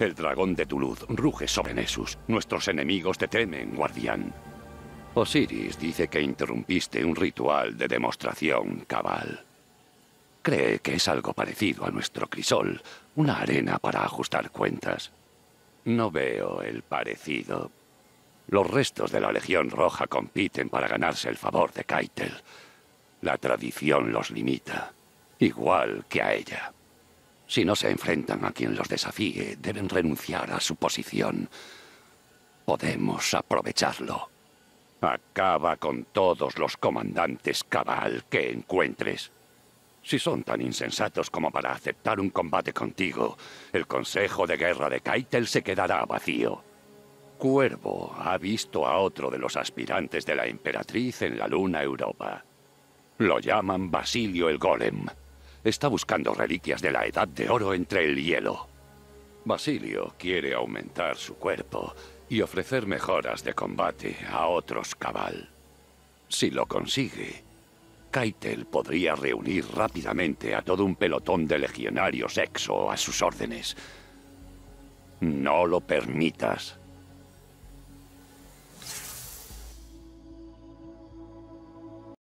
El dragón de luz ruge sobre Nessus. Nuestros enemigos te temen, guardián. Osiris dice que interrumpiste un ritual de demostración cabal. Cree que es algo parecido a nuestro crisol, una arena para ajustar cuentas. No veo el parecido. Los restos de la Legión Roja compiten para ganarse el favor de Kaitel. La tradición los limita, igual que a ella. Si no se enfrentan a quien los desafíe, deben renunciar a su posición. Podemos aprovecharlo. Acaba con todos los comandantes cabal que encuentres. Si son tan insensatos como para aceptar un combate contigo, el Consejo de Guerra de Kaitel se quedará vacío. Cuervo ha visto a otro de los aspirantes de la Emperatriz en la Luna Europa. Lo llaman Basilio el Golem está buscando reliquias de la Edad de Oro entre el hielo. Basilio quiere aumentar su cuerpo y ofrecer mejoras de combate a otros cabal. Si lo consigue, Keitel podría reunir rápidamente a todo un pelotón de legionarios exo a sus órdenes. No lo permitas.